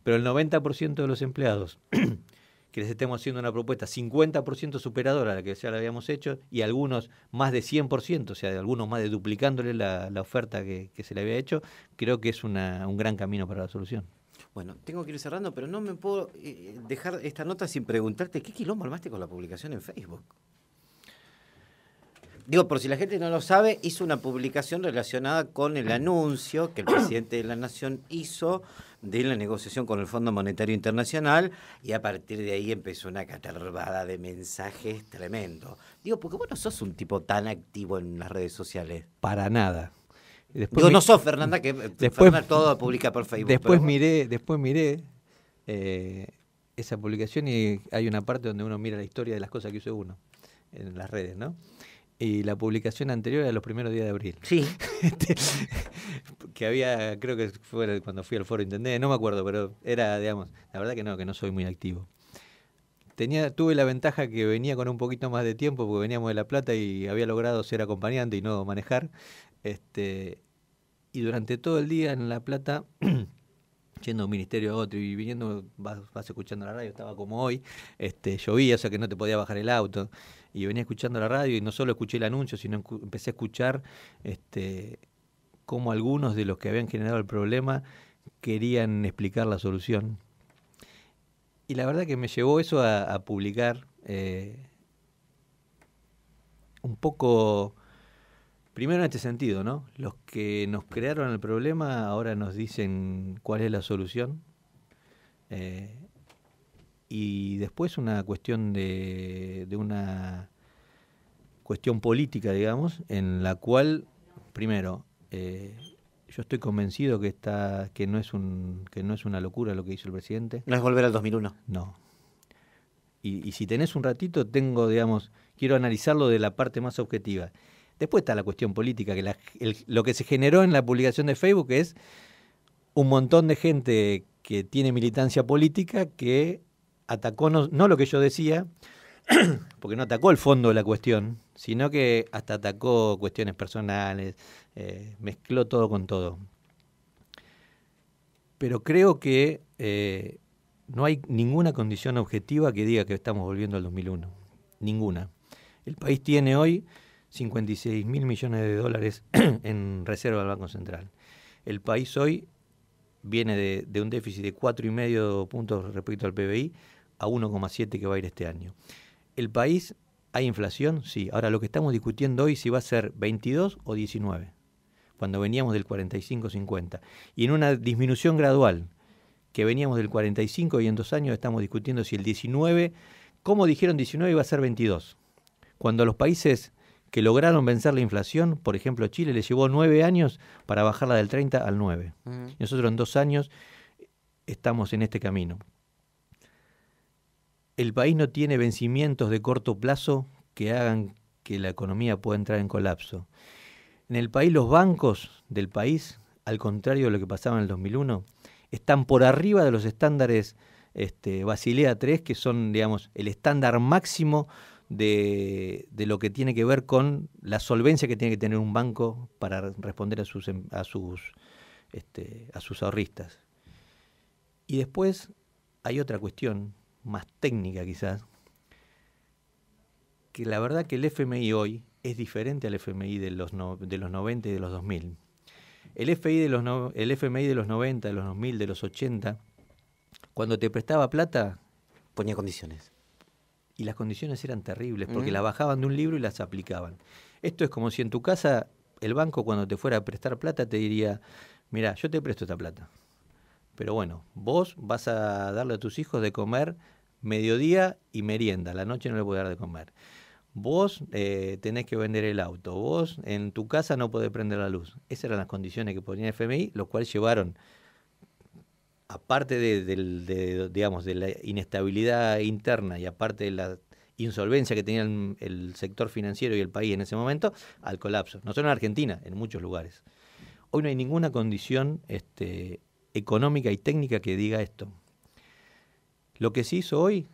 Pero el 90% de los empleados que les estemos haciendo una propuesta 50% superadora a la que ya la habíamos hecho y algunos más de 100%, o sea, de algunos más de duplicándole la, oferta que, se le había hecho, creo que es un gran camino para la solución. Bueno, tengo que ir cerrando, pero no me puedo eh, dejar esta nota sin preguntarte qué quilombo armaste con la publicación en Facebook digo, por si la gente no lo sabe, hizo una publicación relacionada con el anuncio que el presidente de la Nación hizo de la negociación con el Fondo Monetario Internacional y a partir de ahí empezó una catarbada de mensajes tremendo. Digo, porque vos no sos un tipo tan activo en las redes sociales. Para nada. Después digo, no sos Fernanda que después, Fernanda todo publica por Facebook. Después miré, después miré eh, esa publicación y hay una parte donde uno mira la historia de las cosas que hizo uno en las redes, ¿no? y la publicación anterior era los primeros días de abril. Sí. Este, que había, creo que fue cuando fui al foro intendente, no me acuerdo, pero era, digamos, la verdad que no, que no soy muy activo. Tenía, tuve la ventaja que venía con un poquito más de tiempo, porque veníamos de La Plata y había logrado ser acompañante y no manejar. Este, y durante todo el día en La Plata, yendo de un ministerio a otro y viniendo, vas, escuchando la radio, estaba como hoy, este, llovía, o sea que no te podía bajar el auto y venía escuchando la radio y no solo escuché el anuncio, sino empecé a escuchar este, cómo algunos de los que habían generado el problema querían explicar la solución. Y la verdad que me llevó eso a, publicar eh, un poco, primero en este sentido, ¿no? Los que nos crearon el problema ahora nos dicen cuál es la solución. Eh, y después una cuestión de, una cuestión política, digamos, en la cual, primero, eh, yo estoy convencido que está, que no es un, que no es una locura lo que hizo el presidente. No es volver al 2001. No. Y, si tenés un ratito, tengo, digamos, quiero analizarlo de la parte más objetiva. Después está la cuestión política, que lo que se generó en la publicación de Facebook es un montón de gente que tiene militancia política que atacó no, lo que yo decía, porque no atacó el fondo de la cuestión, sino que hasta atacó cuestiones personales, eh, mezcló todo con todo. Pero creo que eh, no hay ninguna condición objetiva que diga que estamos volviendo al 2001. Ninguna. El país tiene hoy 56 mil millones de dólares en reserva del Banco Central. El país hoy viene de, de un déficit de 4,5 puntos respecto al PBI a 1,7 que va a ir este año. El país, ¿hay inflación? Sí. Ahora lo que estamos discutiendo hoy si va a ser 22 o 19, cuando veníamos del 45-50. Y en una disminución gradual, que veníamos del 45 y en dos años estamos discutiendo si el 19, ¿cómo dijeron 19, iba a ser 22. Cuando los países que lograron vencer la inflación, por ejemplo Chile, les llevó nueve años para bajarla del 30 al 9. Nosotros en dos años estamos en este camino el país no tiene vencimientos de corto plazo que hagan que la economía pueda entrar en colapso. En el país los bancos del país, al contrario de lo que pasaba en el 2001, están por arriba de los estándares este, Basilea III, que son, digamos, el estándar máximo de, lo que tiene que ver con la solvencia que tiene que tener un banco para responder a sus, em, a sus, este, a sus ahorristas. Y después hay otra cuestión más técnica quizás, que la verdad que el FMI hoy es diferente al FMI de los, de los 90 y de los 2000. El, FMI de los el FMI de los 90, de los 2000, de los 80, cuando te prestaba plata... Ponía condiciones. Y las condiciones eran terribles, porque las bajaban de un libro y las aplicaban. Esto es como si en tu casa el banco cuando te fuera a prestar plata te diría, mira, yo te presto esta plata, pero bueno, vos vas a darle a tus hijos de comer mediodía y merienda. La noche no le a dar de comer. Vos eh, tenés que vender el auto. Vos en tu casa no podés prender la luz. Esas eran las condiciones que ponía el FMI, lo cual llevaron, aparte de, digamos, de la inestabilidad interna y aparte de la insolvencia que tenía el, sector financiero y el país en ese momento, al colapso. No solo en Argentina, en muchos lugares. Hoy no hay ninguna condición este, económica y técnica que diga esto. Lo que se hizo hoy,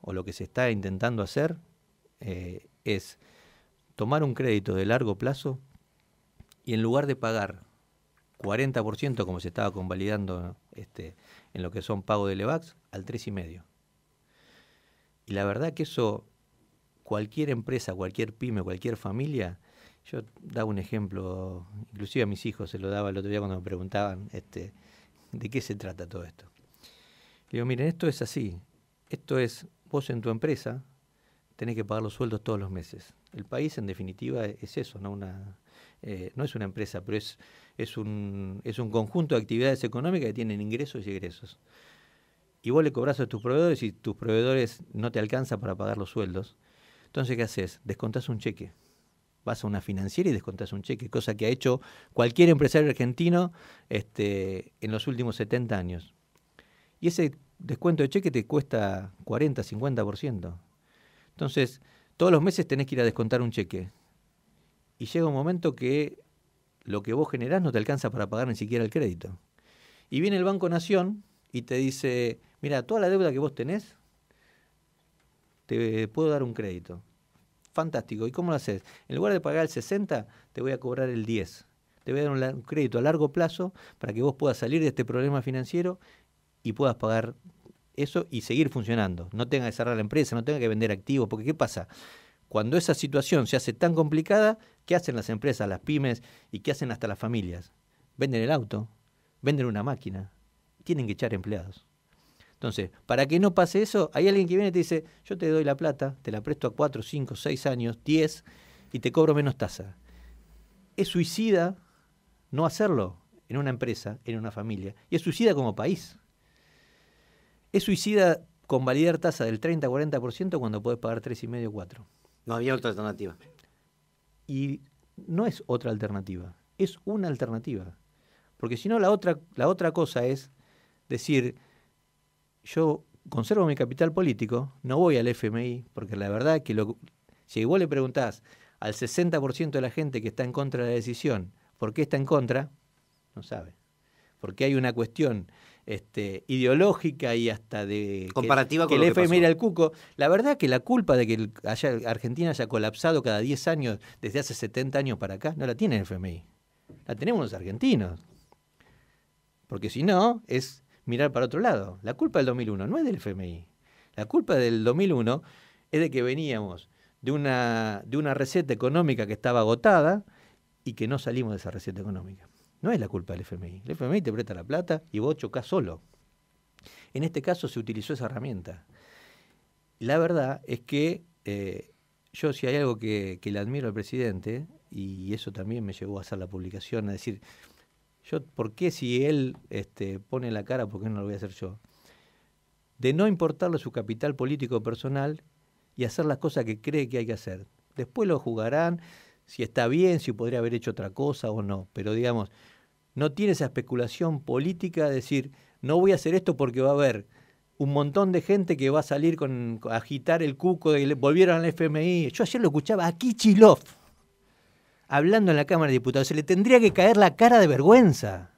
o lo que se está intentando hacer, eh, es tomar un crédito de largo plazo y en lugar de pagar 40% como se estaba convalidando este, en lo que son pago de Levax, al 3,5%. Y la verdad que eso, cualquier empresa, cualquier pyme, cualquier familia, yo daba un ejemplo, inclusive a mis hijos se lo daba el otro día cuando me preguntaban, este, ¿De qué se trata todo esto? Le digo, miren, esto es así. Esto es, vos en tu empresa tenés que pagar los sueldos todos los meses. El país, en definitiva, es eso, no, una, eh, no es una empresa, pero es, es, un, es un conjunto de actividades económicas que tienen ingresos y egresos. Y vos le cobras a tus proveedores y tus proveedores no te alcanza para pagar los sueldos. Entonces, ¿qué haces? Descontás un cheque vas a una financiera y descontás un cheque, cosa que ha hecho cualquier empresario argentino este, en los últimos 70 años. Y ese descuento de cheque te cuesta 40, 50%. Entonces, todos los meses tenés que ir a descontar un cheque. Y llega un momento que lo que vos generás no te alcanza para pagar ni siquiera el crédito. Y viene el Banco Nación y te dice, mira, toda la deuda que vos tenés, te puedo dar un crédito fantástico. ¿Y cómo lo haces? En lugar de pagar el 60, te voy a cobrar el 10. Te voy a dar un, crédito a largo plazo para que vos puedas salir de este problema financiero y puedas pagar eso y seguir funcionando. No tenga que cerrar la empresa, no tenga que vender activos, porque ¿qué pasa? Cuando esa situación se hace tan complicada, ¿qué hacen las empresas, las pymes y qué hacen hasta las familias? Venden el auto, venden una máquina, tienen que echar empleados. Entonces, para que no pase eso, hay alguien que viene y te dice, yo te doy la plata, te la presto a 4, 5, 6 años, 10, y te cobro menos tasa. Es suicida no hacerlo en una empresa, en una familia, y es suicida como país. Es suicida convalidar tasa del 30-40% cuando puedes pagar 3,5 o 4. No había otra alternativa. Y no es otra alternativa, es una alternativa. Porque si no, la otra, la otra cosa es decir, yo conservo mi capital político, no voy al FMI, porque la verdad que lo, si vos le preguntás al 60% de la gente que está en contra de la decisión, ¿por qué está en contra? No sabe. Porque hay una cuestión este, ideológica y hasta de... Comparativa que, con el FMI era el cuco. La verdad que la culpa de que Argentina haya colapsado cada 10 años, desde hace 70 años para acá, no la tiene el FMI. La tenemos los argentinos. Porque si no, es mirar para otro lado. La culpa del 2001 no es del FMI. La culpa del 2001 es de que veníamos de una, de una receta económica que estaba agotada y que no salimos de esa receta económica. No es la culpa del FMI. El FMI te presta la plata y vos chocás solo. En este caso se utilizó esa herramienta. La verdad es que eh, yo si hay algo que, que le admiro al presidente, y eso también me llevó a hacer la publicación, a decir, yo, ¿por qué si él este, pone la cara, por qué no lo voy a hacer yo? De no importarle su capital político personal y hacer las cosas que cree que hay que hacer. Después lo jugarán, si está bien, si podría haber hecho otra cosa o no. Pero digamos, no tiene esa especulación política de decir, no voy a hacer esto porque va a haber un montón de gente que va a salir con agitar el cuco de volvieron al FMI. Yo ayer lo escuchaba aquí Kichilov hablando en la Cámara de Diputados, se le tendría que caer la cara de vergüenza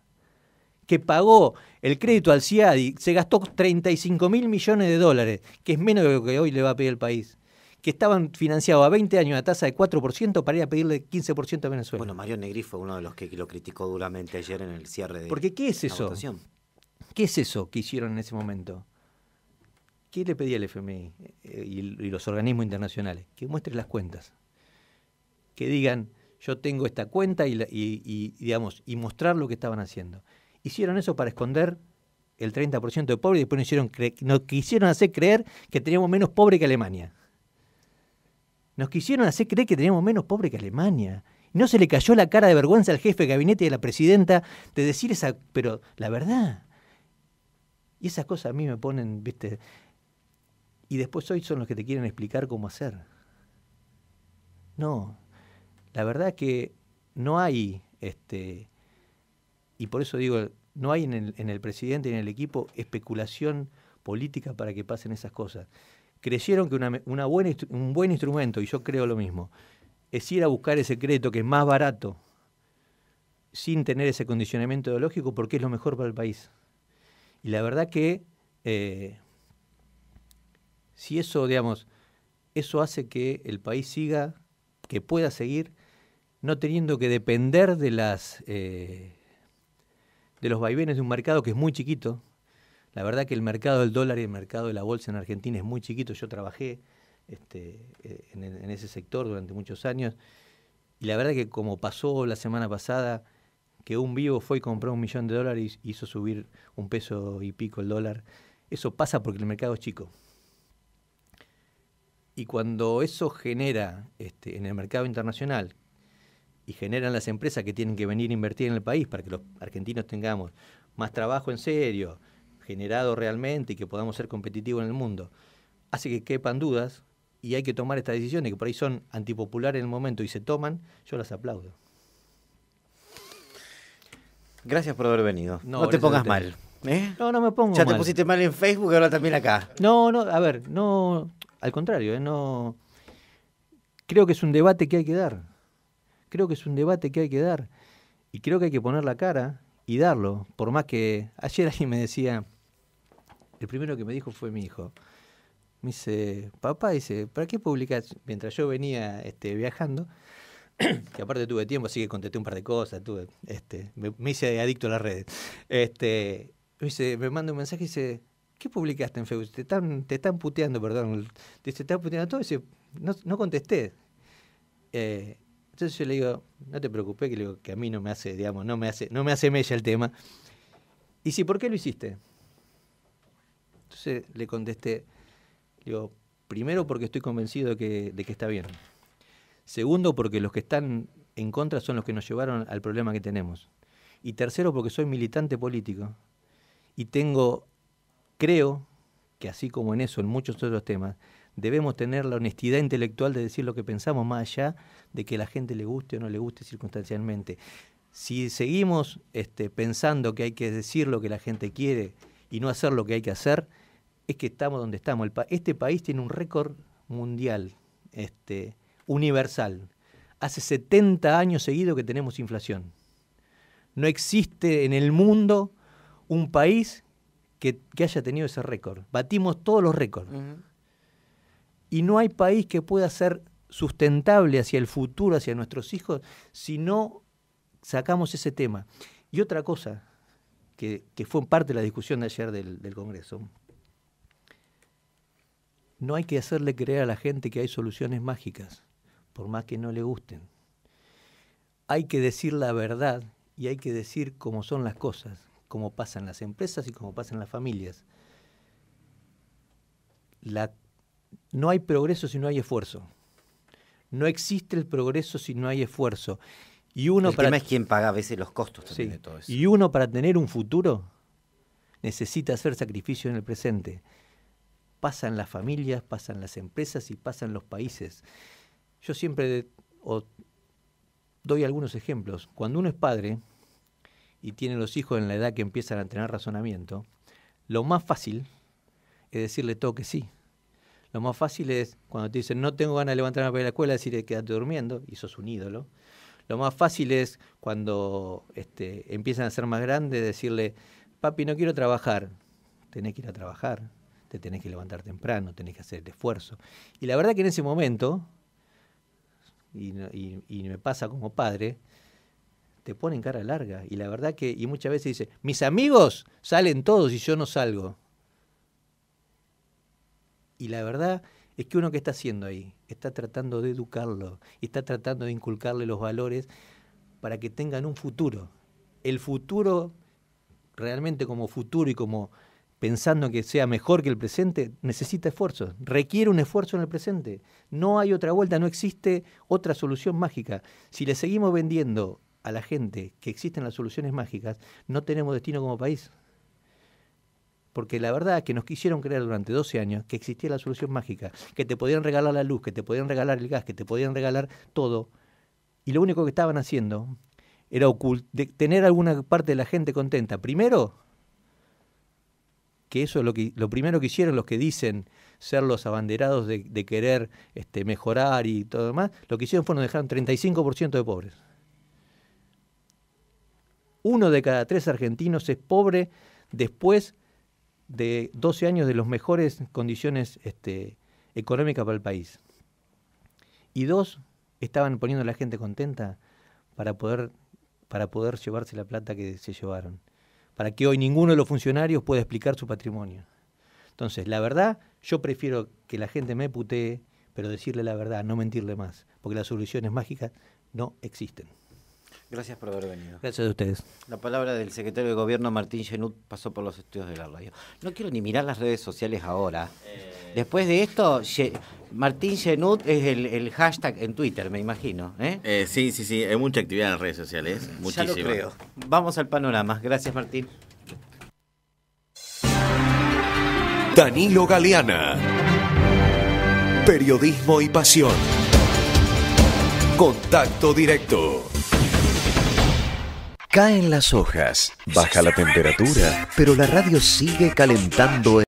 que pagó el crédito al CIADI, se gastó 35 mil millones de dólares, que es menos de lo que hoy le va a pedir el país, que estaban financiados a 20 años a tasa de 4% para ir a pedirle 15% a Venezuela. Bueno, Mario Negri fue uno de los que lo criticó duramente ayer en el cierre de Porque ¿qué es eso? ¿Qué es eso que hicieron en ese momento? ¿Qué le pedía el FMI eh, y los organismos internacionales? Que muestren las cuentas. Que digan yo tengo esta cuenta y, y, digamos, y mostrar lo que estaban haciendo. Hicieron eso para esconder el 30% de pobre y después nos, hicieron quisieron hacer creer que teníamos menos pobre que Alemania. Nos quisieron hacer creer que teníamos menos pobre que Alemania. no se le cayó la cara de vergüenza al jefe de gabinete y a la presidenta de decir esa, pero la verdad. Y esas cosas a mí me ponen, viste, y después hoy son los que te quieren explicar cómo hacer. No, la verdad que no hay, este, y por eso digo, no hay en el, presidente y en el equipo especulación política para que pasen esas cosas. Creyeron que una, buena, un buen instrumento, y yo creo lo mismo, es ir a buscar ese crédito que es más barato, sin tener ese condicionamiento ideológico, porque es lo mejor para el país. Y la verdad que eh, si eso, digamos, eso hace que el país siga, que pueda seguir no teniendo que depender de las eh, de los vaivenes de un mercado que es muy chiquito. La verdad que el mercado del dólar y el mercado de la bolsa en Argentina es muy chiquito. Yo trabajé este, eh, en, ese sector durante muchos años y la verdad que como pasó la semana pasada que un vivo fue y compró un millón de dólares y hizo subir un peso y pico el dólar, eso pasa porque el mercado es chico. Y cuando eso genera este, en el mercado internacional y generan las empresas que tienen que venir a invertir en el país para que los argentinos tengamos más trabajo en serio, generado realmente y que podamos ser competitivos en el mundo, hace que quepan dudas y hay que tomar estas decisiones que por ahí son antipopulares en el momento y se toman, yo las aplaudo. Gracias por haber venido. No, te pongas mal. ¿eh? No, no me pongo mal. Ya te pusiste mal en Facebook, y ahora también acá. No, no, a ver, no, al contrario, ¿eh? no. Creo que es un debate que hay que dar Creo que es un debate que hay que dar y creo que hay que poner la cara y darlo. Por más que ayer alguien me decía, el primero que me dijo fue mi hijo. Me dice, papá, dice, ¿para qué publicás? Mientras yo venía este, viajando, que aparte tuve tiempo, así que contesté un par de cosas, este, me, hice adicto a las redes. Este, me, dice, me manda un mensaje y dice, ¿qué publicaste en Facebook? Te están, te están puteando, perdón. Dice, te están puteando todo. Dice, no, contesté. Eh, entonces yo le digo, no te preocupes, que, a mí no me hace, digamos, no me hace, no me hace mella el tema. Y si, ¿por qué lo hiciste? Entonces le contesté, digo, primero porque estoy convencido de que, de que está bien. Segundo, porque los que están en contra son los que nos llevaron al problema que tenemos. Y tercero, porque soy militante político y tengo, creo que así como en eso, en muchos otros temas, debemos tener la honestidad intelectual de decir lo que pensamos, más allá de que la gente le guste o no le guste circunstancialmente. Si seguimos este, pensando que hay que decir lo que la gente quiere y no hacer lo que hay que hacer, es que estamos donde estamos. este país tiene un récord mundial, este, universal. Hace 70 años seguido que tenemos inflación. No existe en el mundo un país que, haya tenido ese récord. Batimos todos los récords. Y no hay país que pueda ser sustentable hacia el futuro, hacia nuestros hijos, si no sacamos ese tema. Y otra cosa, que, que fue parte de la discusión de ayer del, Congreso, no hay que hacerle creer a la gente que hay soluciones mágicas, por más que no le gusten. Hay que decir la verdad y hay que decir cómo son las cosas, cómo pasan las empresas y cómo pasan las familias. La no hay progreso si no hay esfuerzo. No existe el progreso si no hay esfuerzo. Y uno para... tema es quién paga a veces los costos también de todo eso. Y uno para tener un futuro necesita hacer sacrificio en el presente. Pasan las familias, pasan las empresas y pasan los países. Yo siempre doy algunos ejemplos. Cuando uno es padre y tiene los hijos en la edad que empiezan a tener razonamiento, lo más fácil es decirle todo que sí. Lo más fácil es cuando te dicen no tengo ganas de levantarme para ir a la escuela, decirle quédate durmiendo y sos un ídolo. Lo más fácil es cuando este, empiezan a ser más grandes, decirle papi no quiero trabajar, tenés que ir a trabajar, te tenés que levantar temprano, tenés que hacer el esfuerzo. Y la verdad que en ese momento, y, y me pasa como padre, te ponen cara larga. Y la verdad que, y muchas veces dice, mis amigos salen todos y yo no salgo. Y la verdad es que uno que está haciendo ahí, está tratando de educarlo, está tratando de inculcarle los valores para que tengan un futuro. El futuro, realmente como futuro y como pensando que sea mejor que el presente, necesita esfuerzo, requiere un esfuerzo en el presente. No hay otra vuelta, no existe otra solución mágica. Si le seguimos vendiendo a la gente que existen las soluciones mágicas, no tenemos destino como país porque la verdad es que nos quisieron creer durante 12 años que existía la solución mágica, que te podían regalar la luz, que te podían regalar el gas, que te podían regalar todo, y lo único que estaban haciendo era tener alguna parte de la gente contenta. Primero, que eso es lo, que, lo primero que hicieron los que dicen ser los abanderados de, querer este, mejorar y todo demás, lo que hicieron fue nos dejaron 35% de pobres. Uno de cada tres argentinos es pobre después de 12 años de las mejores condiciones este, económicas para el país. Y dos, estaban poniendo a la gente contenta para poder, para poder llevarse la plata que se llevaron. Para que hoy ninguno de los funcionarios pueda explicar su patrimonio. Entonces, la verdad, yo prefiero que la gente me putee, pero decirle la verdad, no mentirle más, porque las soluciones mágicas no existen. Gracias por haber venido. Gracias a ustedes. La palabra del secretario de Gobierno Martín Genut pasó por los estudios de la radio. No quiero ni mirar las redes sociales ahora. Eh. Después de esto, Martín Genut es el, hashtag en Twitter, me imagino. ¿eh? Eh, sí, sí, sí. Hay mucha actividad en las redes sociales. Muchísimo. Vamos al panorama. Gracias, Martín. Danilo Galeana. Periodismo y pasión. Contacto directo Caen las hojas, baja la temperatura, pero la radio sigue calentando